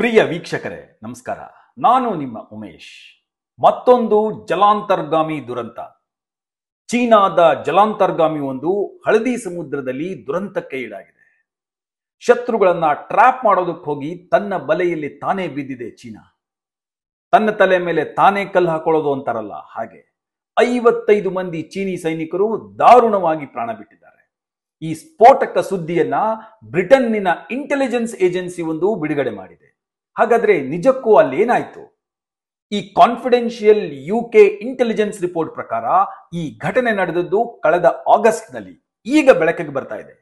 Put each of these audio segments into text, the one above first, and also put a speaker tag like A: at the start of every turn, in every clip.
A: ಪ್ರಿಯ ವೀಕ್ಷಕರೇ ನಮಸ್ಕಾರ ನಾನು ನಿಮ್ಮ ಉಮೇಶ್ ಮತ್ತೊಂದು ಜಲಾಂತರ್ಗಾಮಿ ದುರಂತ ಚೀನಾದ ಜಲಾಂತರ್ಗಾಮಿ ಒಂದು ಹಳದಿ ಸಮುದ್ರದಲ್ಲಿ ದುರಂತಕ್ಕೆ ಈಡಾಗಿದೆ ಶತ್ರುಗಳನ್ನ ಟ್ರ್ಯಾಪ್ ಮಾಡೋದಕ್ಕೆ ಹೋಗಿ ತನ್ನ ಬಲೆಯಲ್ಲಿ ತಾನೇ ಬಿದ್ದಿದೆ ಚೀನಾ ತನ್ನ ತಲೆ ಮೇಲೆ ತಾನೇ ಕಲ್ಲು ಹಾಕೊಳ್ಳೋದು ಅಂತಾರಲ್ಲ ಹಾಗೆ ಐವತ್ತೈದು ಮಂದಿ ಚೀನಿ ಸೈನಿಕರು ದಾರುಣವಾಗಿ ಪ್ರಾಣ ಬಿಟ್ಟಿದ್ದಾರೆ ಈ ಸ್ಫೋಟಕ ಸುದ್ದಿಯನ್ನ ಬ್ರಿಟನ್ನಿನ ಇಂಟೆಲಿಜೆನ್ಸ್ ಏಜೆನ್ಸಿ ಒಂದು ಬಿಡುಗಡೆ ಮಾಡಿದೆ ಹಾಗಾದ್ರೆ ನಿಜಕ್ಕೂ ಅಲ್ಲಿ ಏನಾಯ್ತು ಈ confidential U K intelligence report ಪ್ರಕಾರ ಈ ಘಟನೆ ನಡೆದದ್ದು ಕಳೆದ ಆಗಸ್ಟ್ ನಲ್ಲಿ ಈಗ ಬೆಳಕಿಗೆ ಬರ್ತಾ ಇದೆ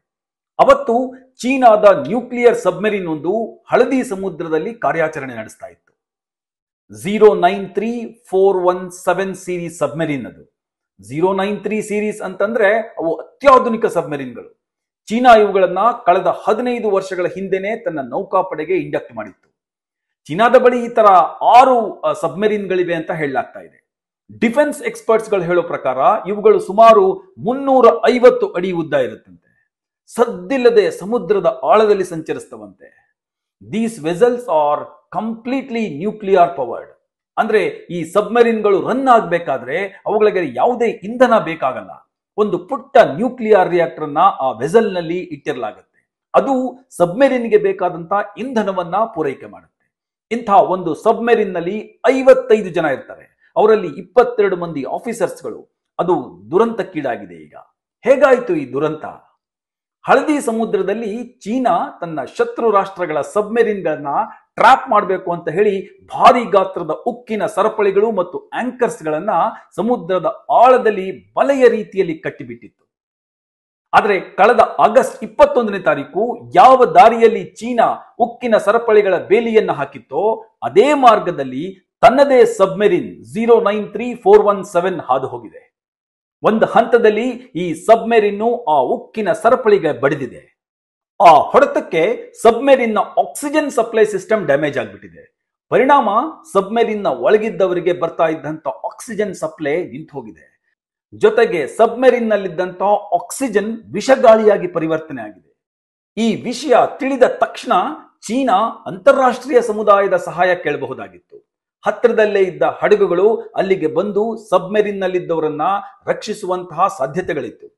A: ಅವತ್ತು ಚೀನಾದ ನ್ಯೂಕ್ಲಿಯರ್ ಸಬ್ಮೆರಿನ್ ಒಂದು ಹಳದಿ ಸಮುದ್ರದಲ್ಲಿ ಕಾರ್ಯಾಚರಣೆ ನಡೆಸ್ತಾ ಇತ್ತು zero nine three four one seven series submarine ಅದು ಝೀರೋ ನೈನ್ ತ್ರೀ ಸೀರೀಸ್ ಅಂತಂದ್ರೆ ಅವು ಅತ್ಯಾಧುನಿಕ ಸಬ್ಮೆರಿನ್ಗಳು ಚೀನಾ ಇವುಗಳನ್ನ ಕಳೆದ ಹದಿನೈದು ವರ್ಷಗಳ ಹಿಂದೆನೆ ತನ್ನ ನೌಕಾಪಡೆಗೆ ಇಂಡಕ್ಟ್ ಮಾಡಿತ್ತು ಚೀನಾದ ಬಳಿ ಈ ತರ ಆರು ಸಬ್ಮೆರಿನ್ಗಳಿವೆ ಅಂತ ಹೇಳಲಾಗ್ತಾ ಇದೆ ಡಿಫೆನ್ಸ್ ಎಕ್ಸ್ಪರ್ಟ್ಸ್ ಗಳು ಹೇಳೋ ಪ್ರಕಾರ ಇವುಗಳು ಸುಮಾರು ಮುನ್ನೂರ ಐವತ್ತು ಅಡಿ ಉದ್ದ ಇರುತ್ತಂತೆ ಸದ್ದಿಲ್ಲದೆ ಸಮುದ್ರದ ಆಳದಲ್ಲಿ ಸಂಚರಿಸ್ತವಂತೆ these vessels are completely nuclear powered ಅಂದ್ರೆ ಈ ಸಬ್ಮರೀನ್ಗಳು ರನ್ ಆಗ್ಬೇಕಾದ್ರೆ ಅವುಗಳಿಗೆ ಯಾವುದೇ ಇಂಧನ ಬೇಕಾಗಲ್ಲ ಒಂದು ಪುಟ್ಟ ನ್ಯೂಕ್ಲಿಯರ್ ರಿಯಾಕ್ಟರ್ ಅನ್ನ ಆ ವೆಸಲ್ನಲ್ಲಿ ನಲ್ಲಿ ಇಟ್ಟಿರಲಾಗುತ್ತೆ ಅದು ಸಬ್ಮೆರಿನ್ಗೆ ಬೇಕಾದಂತಹ ಇಂಧನವನ್ನ ಪೂರೈಕೆ ಮಾಡುತ್ತೆ ಇಂಥ ಒಂದು ಸಬ್ಮೆರಿನ್ನಲ್ಲಿ ಐವತ್ತೈದು ಜನ ಇರ್ತಾರೆ ಅವರಲ್ಲಿ ಇಪ್ಪತ್ತೆರಡು ಮಂದಿ ಆಫೀಸರ್ಸ್ಗಳು ಅದು ದುರಂತಕ್ಕೀಡಾಗಿದೆ ಈಗ ಹೇಗಾಯಿತು ಈ ದುರಂತ ಹಳದಿ ಸಮುದ್ರದಲ್ಲಿ ಚೀನಾ ತನ್ನ ಶತ್ರು ರಾಷ್ಟ್ರಗಳ ಸಬ್ಮೆರಿನ್ಗಳನ್ನ ಟ್ರ್ಯಾಪ್ ಮಾಡಬೇಕು ಅಂತ ಹೇಳಿ ಭಾರಿ ಗಾತ್ರದ ಉಕ್ಕಿನ ಸರಪಳಿಗಳು ಮತ್ತು ಆಂಕರ್ಸ್ ಗಳನ್ನ ಸಮುದ್ರದ ಆಳದಲ್ಲಿ ಬಲೆಯ ರೀತಿಯಲ್ಲಿ ಕಟ್ಟಿಬಿಟ್ಟಿತ್ತು ಆದರೆ ಕಳೆದ ಆಗಸ್ಟ್ ಇಪ್ಪತ್ತೊಂದನೇ ತಾರೀಕು ಯಾವ ದಾರಿಯಲ್ಲಿ ಚೀನಾ ಉಕ್ಕಿನ ಸರಪಳಿಗಳ ಬೇಲಿಯನ್ನ ಹಾಕಿತ್ತೋ ಅದೇ ಮಾರ್ಗದಲ್ಲಿ ತನ್ನದೇ submarine zero nine three four one seven ಹಾದು ಹೋಗಿದೆ ಒಂದು ಹಂತದಲ್ಲಿ ಈ ಸಬ್ಮೆರಿನ್ನು ಆ ಉಕ್ಕಿನ ಸರಪಳಿಗೆ ಬಡಿದಿದೆ ಆ ಹೊಡೆತಕ್ಕೆ ಸಬ್ಮೆರಿನ್ನ ಆಕ್ಸಿಜನ್ ಸಪ್ಲೈ ಸಿಸ್ಟಮ್ ಡ್ಯಾಮೇಜ್ ಆಗಿಬಿಟ್ಟಿದೆ ಪರಿಣಾಮ ಸಬ್ಮೆರಿನ್ನ ಒಳಗಿದ್ದವರಿಗೆ ಬರ್ತಾ ಇದ್ದಂಥ ಆಕ್ಸಿಜನ್ ಸಪ್ಲೈ ನಿಂತು ಹೋಗಿದೆ ಜೊತೆಗೆ ಸಬ್ಮೆರಿನ್ ನಲ್ಲಿದ್ದಂತಹ ಆಕ್ಸಿಜನ್ ವಿಷಗಾಳಿಯಾಗಿ ಪರಿವರ್ತನೆ ಆಗಿದೆ ಈ ವಿಷಯ ತಿಳಿದ ತಕ್ಷಣ ಚೀನಾ ಅಂತಾರಾಷ್ಟ್ರೀಯ ಸಮುದಾಯದ ಸಹಾಯ ಕೇಳಬಹುದಾಗಿತ್ತು ಹತ್ತಿರದಲ್ಲೇ ಇದ್ದ ಹಡಗುಗಳು ಅಲ್ಲಿಗೆ ಬಂದು ಸಬ್ಮೆರಿನ್ ನಲ್ಲಿದ್ದವರನ್ನ ರಕ್ಷಿಸುವಂತಹ ಸಾಧ್ಯತೆಗಳಿತ್ತು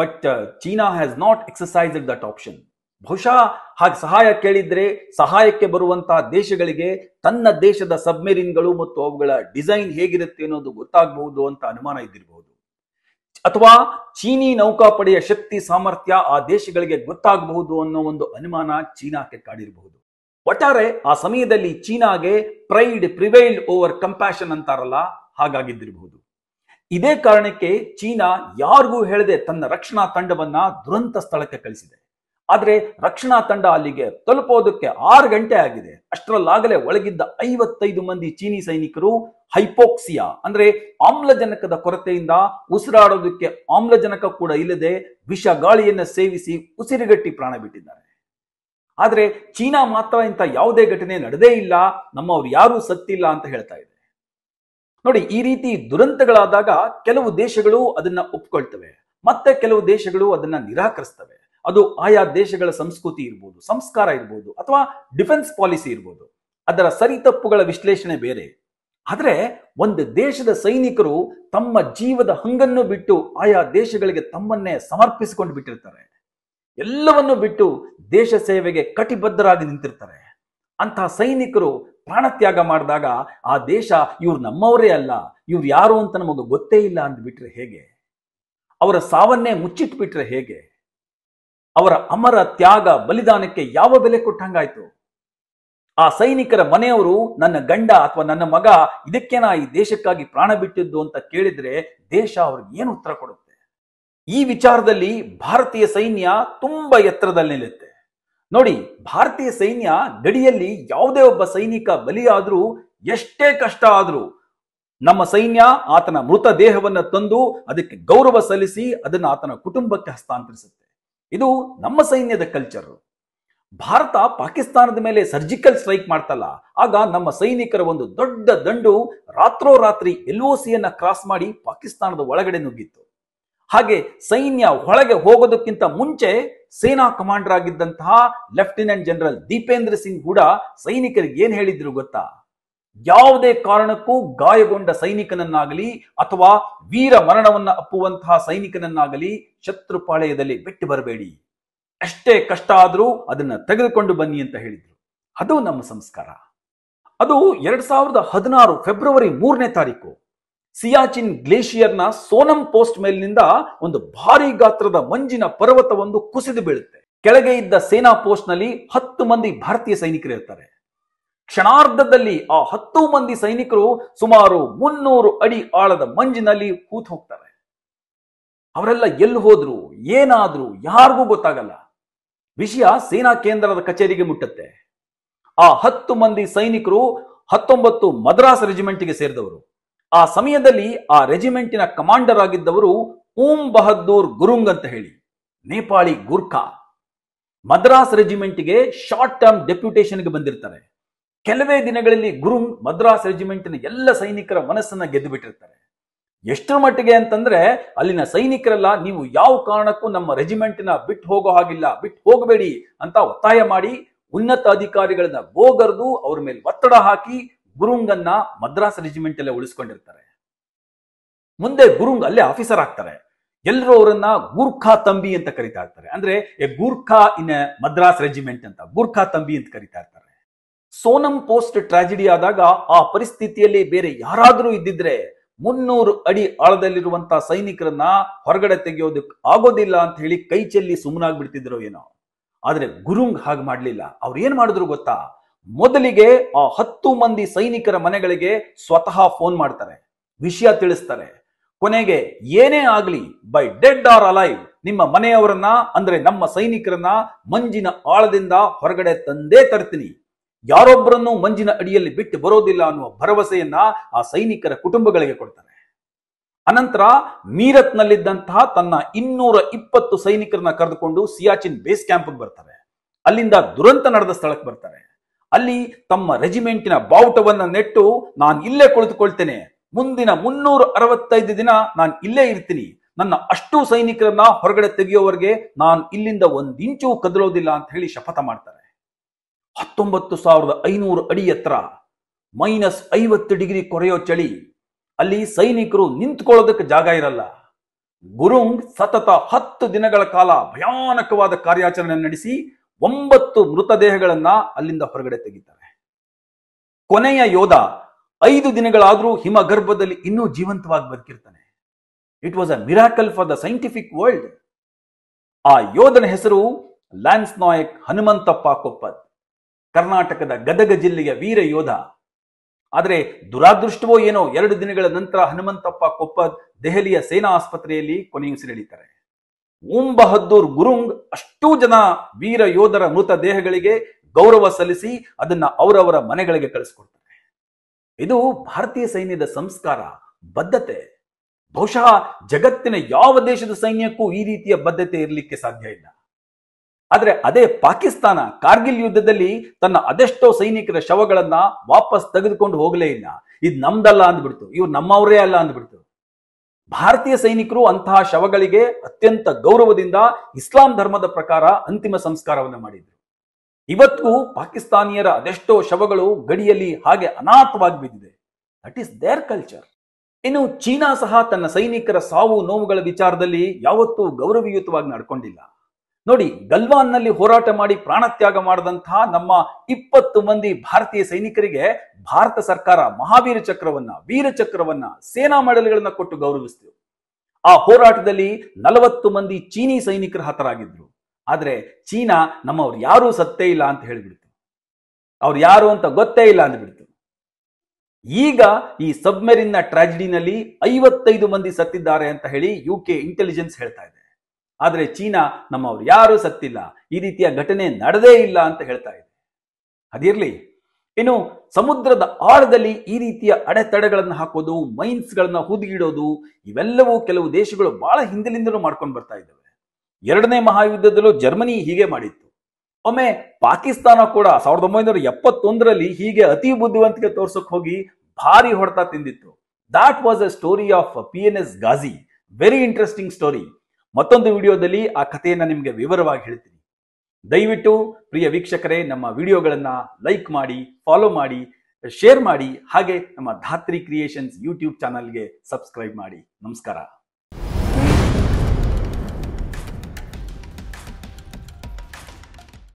A: but uh, China has not exercise that option ಬಹುಶಃ ಹಾಗೆ ಸಹಾಯ ಕೇಳಿದ್ರೆ ಸಹಾಯಕ್ಕೆ ಬರುವಂತಹ ದೇಶಗಳಿಗೆ ತನ್ನ ದೇಶದ ಸಬ್ಮೆರಿನ್ಗಳು ಮತ್ತು ಅವುಗಳ ಡಿಸೈನ್ ಹೇಗಿರುತ್ತೆ ಅನ್ನೋದು ಗೊತ್ತಾಗಬಹುದು ಅಂತ ಅನುಮಾನ ಇದ್ದಿರಬಹುದು ಅಥವಾ ಚೀನಿ ನೌಕಾಪಡೆಯ ಶಕ್ತಿ ಸಾಮರ್ಥ್ಯ ಆ ದೇಶಗಳಿಗೆ ಗೊತ್ತಾಗಬಹುದು ಅನ್ನೋ ಒಂದು ಅನುಮಾನ ಚೀನಾಕ್ಕೆ ಕಾಡಿರಬಹುದು ಒಟ್ಟಾರೆ ಆ ಸಮಯದಲ್ಲಿ ಚೀನಾಗೆ ಪ್ರೈಡ್ ಪ್ರಿವೈಲ್ಡ್ ಓವರ್ ಕಂಪ್ಯಾಷನ್ ಅಂತಾರಲ್ಲ ಹಾಗಾಗಿದ್ದಿರಬಹುದು ಇದೇ ಕಾರಣಕ್ಕೆ ಚೀನಾ ಯಾರಿಗೂ ಹೇಳದೆ ತನ್ನ ರಕ್ಷಣಾ ತಂಡವನ್ನ ದುರಂತ ಸ್ಥಳಕ್ಕೆ ಕಳಿಸಿದೆ ಆದರೆ ರಕ್ಷಣಾ ತಂಡ ಅಲ್ಲಿಗೆ ತಲುಪೋದಕ್ಕೆ ಆರು ಗಂಟೆ ಆಗಿದೆ ಅಷ್ಟರಲ್ಲಾಗಲೇ ಒಳಗಿದ್ದ ಐವತ್ತೈದು ಮಂದಿ ಚೀನಿ ಸೈನಿಕರು ಹೈಪೋಕ್ಸಿಯಾ ಅಂದ್ರೆ ಆಮ್ಲಜನಕದ ಕೊರತೆಯಿಂದ ಉಸಿರಾಡೋದಕ್ಕೆ ಆಮ್ಲಜನಕ ಕೂಡ ಇಲ್ಲದೆ ವಿಷ ಗಾಳಿಯನ್ನು ಸೇವಿಸಿ ಉಸಿರುಗಟ್ಟಿ ಪ್ರಾಣ ಬಿಟ್ಟಿದ್ದಾರೆ ಆದರೆ ಚೀನಾ ಮಾತ್ರ ಇಂಥ ಯಾವುದೇ ಘಟನೆ ನಡೆದೇ ಇಲ್ಲ ನಮ್ಮವ್ರು ಯಾರೂ ಸತ್ತಿಲ್ಲ ಅಂತ ಹೇಳ್ತಾ ಇದೆ ನೋಡಿ ಈ ರೀತಿ ದುರಂತಗಳಾದಾಗ ಕೆಲವು ದೇಶಗಳು ಅದನ್ನ ಒಪ್ಕೊಳ್ತವೆ ಮತ್ತೆ ಕೆಲವು ದೇಶಗಳು ಅದನ್ನ ನಿರಾಕರಿಸ್ತವೆ ಅದು ಆಯಾ ದೇಶಗಳ ಸಂಸ್ಕೃತಿ ಇರ್ಬೋದು ಸಂಸ್ಕಾರ ಇರ್ಬೋದು ಅಥವಾ ಡಿಫೆನ್ಸ್ ಪಾಲಿಸಿ ಇರ್ಬೋದು ಅದರ ಸರಿ ತಪ್ಪುಗಳ ವಿಶ್ಲೇಷಣೆ ಬೇರೆ ಆದರೆ ಒಂದು ದೇಶದ ಸೈನಿಕರು ತಮ್ಮ ಜೀವದ ಹಂಗನ್ನು ಬಿಟ್ಟು ಆಯಾ ದೇಶಗಳಿಗೆ ತಮ್ಮನ್ನೇ ಸಮರ್ಪಿಸಿಕೊಂಡು ಬಿಟ್ಟಿರ್ತಾರೆ ಎಲ್ಲವನ್ನು ಬಿಟ್ಟು ದೇಶ ಸೇವೆಗೆ ಕಟಿಬದ್ಧರಾಗಿ ನಿಂತಿರ್ತಾರೆ ಅಂತಹ ಸೈನಿಕರು ಪ್ರಾಣತ್ಯಾಗ ಮಾಡಿದಾಗ ಆ ದೇಶ ಇವ್ರು ನಮ್ಮವರೇ ಅಲ್ಲ ಇವ್ರು ಯಾರು ಅಂತ ನಮಗೆ ಗೊತ್ತೇ ಇಲ್ಲ ಅಂದ್ಬಿಟ್ರೆ ಹೇಗೆ ಅವರ ಸಾವನ್ನೇ ಮುಚ್ಚಿಟ್ಬಿಟ್ರೆ ಹೇಗೆ ಅವರ ಅಮರ ತ್ಯಾಗ ಬಲಿದಾನಕ್ಕೆ ಯಾವ ಬೆಲೆ ಕೊಟ್ಟಂಗಾಯ್ತು ಆ ಸೈನಿಕರ ಮನೆಯವರು ನನ್ನ ಗಂಡ ಅಥವಾ ನನ್ನ ಮಗ ನಾ ಈ ದೇಶಕ್ಕಾಗಿ ಪ್ರಾಣ ಬಿಟ್ಟಿದ್ದು ಅಂತ ಕೇಳಿದ್ರೆ ದೇಶ ಅವ್ರಿಗೆ ಏನು ಉತ್ತರ ಕೊಡುತ್ತೆ ಈ ವಿಚಾರದಲ್ಲಿ ಭಾರತೀಯ ಸೈನ್ಯ ತುಂಬಾ ಎತ್ತರದಲ್ಲಿ ನಿಲ್ಲುತ್ತೆ ನೋಡಿ ಭಾರತೀಯ ಸೈನ್ಯ ಗಡಿಯಲ್ಲಿ ಯಾವುದೇ ಒಬ್ಬ ಸೈನಿಕ ಬಲಿಯಾದ್ರೂ ಎಷ್ಟೇ ಕಷ್ಟ ಆದ್ರೂ ನಮ್ಮ ಸೈನ್ಯ ಆತನ ಮೃತ ದೇಹವನ್ನು ತಂದು ಅದಕ್ಕೆ ಗೌರವ ಸಲ್ಲಿಸಿ ಅದನ್ನು ಆತನ ಕುಟುಂಬಕ್ಕೆ ಹಸ್ತಾಂತರಿಸುತ್ತೆ ಇದು ನಮ್ಮ ಸೈನ್ಯದ ಕಲ್ಚರ್ ಭಾರತ ಪಾಕಿಸ್ತಾನದ ಮೇಲೆ ಸರ್ಜಿಕಲ್ ಸ್ಟ್ರೈಕ್ ಮಾಡ್ತಲ್ಲ ಆಗ ನಮ್ಮ ಸೈನಿಕರ ಒಂದು ದೊಡ್ಡ ದಂಡು ರಾತ್ರೋರಾತ್ರಿ ಎಲ್ ಒ ಸಿಯನ್ನ ಕ್ರಾಸ್ ಮಾಡಿ ಪಾಕಿಸ್ತಾನದ ಒಳಗಡೆ ನುಗ್ಗಿತ್ತು ಹಾಗೆ ಸೈನ್ಯ ಒಳಗೆ ಹೋಗೋದಕ್ಕಿಂತ ಮುಂಚೆ ಸೇನಾ ಕಮಾಂಡರ್ ಆಗಿದ್ದಂತಹ ಲೆಫ್ಟಿನೆಂಟ್ ಜನರಲ್ ದೀಪೇಂದ್ರ ಸಿಂಗ್ ಕೂಡ ಸೈನಿಕರಿಗೆ ಏನ್ ಹೇಳಿದ್ರು ಗೊತ್ತಾ ಯಾವುದೇ ಕಾರಣಕ್ಕೂ ಗಾಯಗೊಂಡ ಸೈನಿಕನನ್ನಾಗಲಿ ಅಥವಾ ವೀರ ಮರಣವನ್ನ ಅಪ್ಪುವಂತಹ ಸೈನಿಕನನ್ನಾಗಲಿ ಶತ್ರು ಪಾಳೆಯದಲ್ಲಿ ಬಿಟ್ಟು ಬರಬೇಡಿ ಅಷ್ಟೇ ಕಷ್ಟ ಆದರೂ ಅದನ್ನ ತೆಗೆದುಕೊಂಡು ಬನ್ನಿ ಅಂತ ಹೇಳಿದ್ರು ಅದು ನಮ್ಮ ಸಂಸ್ಕಾರ ಅದು ಎರಡ್ ಸಾವಿರದ ಹದಿನಾರು ಫೆಬ್ರವರಿ ಮೂರನೇ ತಾರೀಕು ಸಿಯಾಚಿನ್ ಗ್ಲೇಷಿಯರ್ನ ಸೋನಂ ಪೋಸ್ಟ್ ಮೇಲಿನಿಂದ ಒಂದು ಭಾರಿ ಗಾತ್ರದ ಮಂಜಿನ ಪರ್ವತವೊಂದು ಕುಸಿದು ಬೀಳುತ್ತೆ ಕೆಳಗೆ ಇದ್ದ ಸೇನಾ ಪೋಸ್ಟ್ ನಲ್ಲಿ ಹತ್ತು ಮಂದಿ ಭಾರತೀಯ ಸೈನಿಕರು ಇರ್ತಾರೆ ಕ್ಷಣಾರ್ಧದಲ್ಲಿ ಆ ಹತ್ತು ಮಂದಿ ಸೈನಿಕರು ಸುಮಾರು ಮುನ್ನೂರು ಅಡಿ ಆಳದ ಮಂಜಿನಲ್ಲಿ ಕೂತ್ ಹೋಗ್ತಾರೆ ಅವರೆಲ್ಲ ಎಲ್ಲಿ ಹೋದ್ರು ಏನಾದ್ರು ಯಾರಿಗೂ ಗೊತ್ತಾಗಲ್ಲ ವಿಷಯ ಸೇನಾ ಕೇಂದ್ರದ ಕಚೇರಿಗೆ ಮುಟ್ಟುತ್ತೆ ಆ ಹತ್ತು ಮಂದಿ ಸೈನಿಕರು ಹತ್ತೊಂಬತ್ತು ಮದ್ರಾಸ್ ರೆಜಿಮೆಂಟ್ಗೆ ಸೇರಿದವರು ಆ ಸಮಯದಲ್ಲಿ ಆ ರೆಜಿಮೆಂಟಿನ ಕಮಾಂಡರ್ ಆಗಿದ್ದವರು ಓಂ ಬಹದ್ದೂರ್ ಗುರುಂಗ್ ಅಂತ ಹೇಳಿ ನೇಪಾಳಿ ಗುರ್ಖಾ ಮದ್ರಾಸ್ ರೆಜಿಮೆಂಟ್ಗೆ ಶಾರ್ಟ್ ಟರ್ಮ್ ಡೆಪ್ಯುಟೇಷನ್ಗೆ ಬಂದಿರ್ತಾರೆ ಕೆಲವೇ ದಿನಗಳಲ್ಲಿ ಗುರು ಮದ್ರಾಸ್ ರೆಜಿಮೆಂಟ್ನ ಎಲ್ಲ ಸೈನಿಕರ ಮನಸ್ಸನ್ನ ಗೆದ್ದು ಬಿಟ್ಟಿರ್ತಾರೆ ಎಷ್ಟರ ಮಟ್ಟಿಗೆ ಅಂತಂದ್ರೆ ಅಲ್ಲಿನ ಸೈನಿಕರೆಲ್ಲ ನೀವು ಯಾವ ಕಾರಣಕ್ಕೂ ನಮ್ಮ ರೆಜಿಮೆಂಟ್ನ ಬಿಟ್ಟು ಹೋಗೋ ಹಾಗಿಲ್ಲ ಬಿಟ್ಟು ಹೋಗಬೇಡಿ ಅಂತ ಒತ್ತಾಯ ಮಾಡಿ ಉನ್ನತ ಅಧಿಕಾರಿಗಳನ್ನ ಬೋಗರೆದು ಅವ್ರ ಮೇಲೆ ಒತ್ತಡ ಹಾಕಿ ಗುರುಂಗನ್ನ ಮದ್ರಾಸ್ ರೆಜಿಮೆಂಟ್ ಅಲ್ಲೇ ಉಳಿಸ್ಕೊಂಡಿರ್ತಾರೆ ಮುಂದೆ ಗುರುಂಗ್ ಅಲ್ಲೇ ಆಫೀಸರ್ ಆಗ್ತಾರೆ ಎಲ್ಲರೂ ಅವರನ್ನ ಗೂರ್ಖಾ ತಂಬಿ ಅಂತ ಕರಿತಾ ಇರ್ತಾರೆ ಅಂದ್ರೆ a Gurkha in Madras regiment ಅಂತ ಗೂರ್ಖಾ ತಂಬಿ ಅಂತ ಕರಿತಾ ಇರ್ತಾರೆ ಸೋನಂ ಪೋಸ್ಟ್ ಟ್ರಾಜಿಡಿ ಆದಾಗ ಆ ಪರಿಸ್ಥಿತಿಯಲ್ಲಿ ಬೇರೆ ಯಾರಾದರೂ ಇದ್ದಿದ್ರೆ ಮುನ್ನೂರು ಅಡಿ ಆಳದಲ್ಲಿರುವಂತ ಸೈನಿಕರನ್ನ ಹೊರಗಡೆ ತೆಗೆಯೋದಕ್ಕೆ ಆಗೋದಿಲ್ಲ ಅಂತ ಹೇಳಿ ಕೈ ಚೆಲ್ಲಿ ಸುಮ್ಮನಾಗ್ಬಿಡ್ತಿದ್ರು ಏನೋ ಆದ್ರೆ ಗುರುಂಗ್ ಹಾಗೆ ಮಾಡ್ಲಿಲ್ಲ ಅವ್ರು ಏನ್ ಮಾಡಿದ್ರು ಗೊತ್ತಾ ಮೊದಲಿಗೆ ಆ ಹತ್ತು ಮಂದಿ ಸೈನಿಕರ ಮನೆಗಳಿಗೆ ಸ್ವತಃ ಫೋನ್ ಮಾಡ್ತಾರೆ ವಿಷಯ ತಿಳಿಸ್ತಾರೆ ಕೊನೆಗೆ ಏನೇ ಆಗ್ಲಿ ಬೈ ಡೆಡ್ ಆರ್ ಅಲೈವ್ ನಿಮ್ಮ ಮನೆಯವರನ್ನ ಅಂದ್ರೆ ನಮ್ಮ ಸೈನಿಕರನ್ನ ಮಂಜಿನ ಆಳದಿಂದ ಹೊರಗಡೆ ತಂದೇ ತರ್ತೀನಿ ಯಾರೊಬ್ಬರನ್ನು ಮಂಜಿನ ಅಡಿಯಲ್ಲಿ ಬಿಟ್ಟು ಬರೋದಿಲ್ಲ ಅನ್ನುವ ಭರವಸೆಯನ್ನ ಆ ಸೈನಿಕರ ಕುಟುಂಬಗಳಿಗೆ ಕೊಡ್ತಾರೆ ಅನಂತರ ಮೀರತ್ನಲ್ಲಿದ್ದಂತಹ ತನ್ನ ಇನ್ನೂರ ಇಪ್ಪತ್ತು ಸೈನಿಕರನ್ನ ಕರೆದುಕೊಂಡು ಸಿಯಾಚಿನ್ ಬೇಸ್ ಕ್ಯಾಂಪ್ಗೆ ಬರ್ತಾರೆ ಅಲ್ಲಿಂದ ದುರಂತ ನಡೆದ ಸ್ಥಳಕ್ಕೆ ಬರ್ತಾರೆ ಅಲ್ಲಿ ತಮ್ಮ ರೆಜಿಮೆಂಟಿನ ಬಾವುಟವನ್ನ ನೆಟ್ಟು ನಾನು ಇಲ್ಲೇ ಕುಳಿತುಕೊಳ್ತೇನೆ ಮುಂದಿನ ಮುನ್ನೂರ ಅರವತ್ತೈದು ದಿನ ನಾನು ಇಲ್ಲೇ ಇರ್ತೀನಿ ನನ್ನ ಅಷ್ಟು ಸೈನಿಕರನ್ನ ಹೊರಗಡೆ ತೆಗೆಯೋವರೆಗೆ ನಾನು ಇಲ್ಲಿಂದ ಒಂದಿಂಚು ಕದಲೋದಿಲ್ಲ ಅಂತ ಹೇಳಿ ಶಪಥ ಮಾಡ್ತಾರೆ ಹತ್ತೊಂಬತ್ತು ಸಾವಿರದ ಐನೂರು ಅಡಿ ಎತ್ತರ ಮೈನಸ್ ಐವತ್ತು ಡಿಗ್ರಿ ಕೊರೆಯೋ ಚಳಿ ಅಲ್ಲಿ ಸೈನಿಕರು ನಿಂತ್ಕೊಳ್ಳೋದಕ್ಕೆ ಜಾಗ ಇರಲ್ಲ ಗುರುಂಗ್ ಸತತ ಹತ್ತು ದಿನಗಳ ಕಾಲ ಭಯಾನಕವಾದ ಕಾರ್ಯಾಚರಣೆ ನಡೆಸಿ ಒಂಬತ್ತು ಮೃತದೇಹಗಳನ್ನ ಅಲ್ಲಿಂದ ಹೊರಗಡೆ ತೆಗಿತಾರೆ ಕೊನೆಯ ಯೋಧ ಐದು ದಿನಗಳಾದರೂ ಹಿಮಗರ್ಭದಲ್ಲಿ ಇನ್ನೂ ಜೀವಂತವಾಗಿ ಬದುಕಿರ್ತಾನೆ it was a miracle for the scientific world ಆ ಯೋಧನ ಹೆಸರು ಲ್ಯಾನ್ಸ್ ನಾಯಕ್ ಹನುಮಂತಪ್ಪ ಕೊಪ್ಪದ್ ಕರ್ನಾಟಕದ ಗದಗ ಜಿಲ್ಲೆಯ ವೀರ ಯೋಧ ಆದರೆ ದುರಾದೃಷ್ಟವೋ ಏನೋ ಎರಡು ದಿನಗಳ ನಂತರ ಹನುಮಂತಪ್ಪ ಕೊಪ್ಪ ದೆಹಲಿಯ ಸೇನಾ ಆಸ್ಪತ್ರೆಯಲ್ಲಿ ಕೊನೆಯುಸಿರೆಳಿತಾರೆ ಓಂ ಬಹದ್ದೂರ್ ಗುರುಂಗ್ ಅಷ್ಟೂ ಜನ ವೀರ ಯೋಧರ ಮೃತ ದೇಹಗಳಿಗೆ ಗೌರವ ಸಲ್ಲಿಸಿ ಅದನ್ನ ಅವರವರ ಮನೆಗಳಿಗೆ ಕಳಿಸ್ಕೊಡ್ತಾರೆ ಇದು ಭಾರತೀಯ ಸೈನ್ಯದ ಸಂಸ್ಕಾರ ಬದ್ಧತೆ ಬಹುಶಃ ಜಗತ್ತಿನ ಯಾವ ದೇಶದ ಸೈನ್ಯಕ್ಕೂ ಈ ರೀತಿಯ ಬದ್ಧತೆ ಇರಲಿಕ್ಕೆ ಸಾಧ್ಯ ಇಲ್ಲ ಆದರೆ ಅದೇ ಪಾಕಿಸ್ತಾನ ಕಾರ್ಗಿಲ್ ಯುದ್ಧದಲ್ಲಿ ತನ್ನ ಅದೆಷ್ಟೋ ಸೈನಿಕರ ಶವಗಳನ್ನ ವಾಪಸ್ ತೆಗೆದುಕೊಂಡು ಹೋಗಲೇ ಇಲ್ಲ ಇದು ನಮ್ದಲ್ಲ ಅಂದ್ಬಿಡ್ತು ಇವ್ರು ನಮ್ಮವರೇ ಅಲ್ಲ ಅಂದ್ಬಿಡ್ತು ಭಾರತೀಯ ಸೈನಿಕರು ಅಂತಹ ಶವಗಳಿಗೆ ಅತ್ಯಂತ ಗೌರವದಿಂದ ಇಸ್ಲಾಂ ಧರ್ಮದ ಪ್ರಕಾರ ಅಂತಿಮ ಸಂಸ್ಕಾರವನ್ನು ಮಾಡಿದ್ರು ಇವತ್ತು ಪಾಕಿಸ್ತಾನಿಯರ ಅದೆಷ್ಟೋ ಶವಗಳು ಗಡಿಯಲ್ಲಿ ಹಾಗೆ ಅನಾಥವಾಗಿ ಬಿದ್ದಿದೆ ದಟ್ ಈಸ್ ದೇರ್ ಕಲ್ಚರ್ ಇನ್ನು ಚೀನಾ ಸಹ ತನ್ನ ಸೈನಿಕರ ಸಾವು ನೋವುಗಳ ವಿಚಾರದಲ್ಲಿ ಯಾವತ್ತೂ ಗೌರವಯುತವಾಗಿ ನಡ್ಕೊಂಡಿಲ್ಲ ನೋಡಿ ಗಲ್ವಾನ್ ನಲ್ಲಿ ಹೋರಾಟ ಮಾಡಿ ಪ್ರಾಣತ್ಯಾಗ ಮಾಡಿದಂತಹ ನಮ್ಮ ಇಪ್ಪತ್ತು ಮಂದಿ ಭಾರತೀಯ ಸೈನಿಕರಿಗೆ ಭಾರತ ಸರ್ಕಾರ ಮಹಾವೀರ ಚಕ್ರವನ್ನ ವೀರ ಚಕ್ರವನ್ನ ಸೇನಾ ಮೆಡಲ್ಗಳನ್ನ ಕೊಟ್ಟು ಗೌರವಿಸ್ತು ಆ ಹೋರಾಟದಲ್ಲಿ ನಲವತ್ತು ಮಂದಿ ಚೀನಿ ಸೈನಿಕರ ಹತರಾಗಿದ್ರು ಆದ್ರೆ ಚೀನಾ ನಮ್ಮವ್ರು ಯಾರೂ ಸತ್ತೇ ಇಲ್ಲ ಅಂತ ಹೇಳಿಬಿಡ್ತು ಅವ್ರು ಯಾರು ಅಂತ ಗೊತ್ತೇ ಇಲ್ಲ ಅಂದ್ಬಿಡ್ತು ಈಗ ಈ ಸಬ್ಮೆರಿನ್ನ ಟ್ರಾಜಿಡಿನಲ್ಲಿ ಐವತ್ತೈದು ಮಂದಿ ಸತ್ತಿದ್ದಾರೆ ಅಂತ ಹೇಳಿ ಯು ಕೆ ಇಂಟೆಲಿಜೆನ್ಸ್ ಹೇಳ್ತಾ ಇದೆ ಆದರೆ ಚೀನಾ ನಮ್ಮವ್ರು ಯಾರು ಸತ್ತಿಲ್ಲ ಈ ರೀತಿಯ ಘಟನೆ ನಡೆದೇ ಇಲ್ಲ ಅಂತ ಹೇಳ್ತಾ ಇದೆ ಅದಿರಲಿ ಇನ್ನು ಸಮುದ್ರದ ಆಳದಲ್ಲಿ ಈ ರೀತಿಯ ಅಡೆತಡೆಗಳನ್ನು ಹಾಕೋದು ಮೈನ್ಸ್ಗಳನ್ನ ಹುದುಗಿಡೋದು ಇವೆಲ್ಲವೂ ಕೆಲವು ದೇಶಗಳು ಬಹಳ ಹಿಂದಿನಿಂದಲೂ ಮಾಡ್ಕೊಂಡು ಬರ್ತಾ ಇದ್ದಾವೆ ಎರಡನೇ ಮಹಾಯುದ್ಧದಲ್ಲೂ ಜರ್ಮನಿ ಹೀಗೆ ಮಾಡಿತ್ತು ಒಮ್ಮೆ ಪಾಕಿಸ್ತಾನ ಕೂಡ ಸಾವಿರದ ಒಂಬೈನೂರ ಎಪ್ಪತ್ತೊಂದರಲ್ಲಿ ಹೀಗೆ ಅತಿ ಬುದ್ಧಿವಂತಿಕೆ ತೋರ್ಸಕ್ ಹೋಗಿ ಭಾರಿ ಹೊಡೆತ ತಿಂದಿತ್ತು that was a story of P N S Ghazi very interesting story ಮತ್ತೊಂದು ವಿಡಿಯೋದಲ್ಲಿ ಆ ಕಥೆಯನ್ನು ನಿಮಗೆ ವಿವರವಾಗಿ ಹೇಳ್ತೀನಿ ದಯವಿಟ್ಟು ಪ್ರಿಯ ವೀಕ್ಷಕರೇ ನಮ್ಮ ವಿಡಿಯೋಗಳನ್ನು ಲೈಕ್ ಮಾಡಿ ಫಾಲೋ ಮಾಡಿ ಶೇರ್ ಮಾಡಿ ಹಾಗೆ ನಮ್ಮ ಧಾತ್ರಿ ಕ್ರಿಯೇಷನ್ಸ್ ಯೂಟ್ಯೂಬ್ ಚಾನಲ್ಗೆ ಸಬ್ಸ್ಕ್ರೈಬ್ ಮಾಡಿ ನಮಸ್ಕಾರ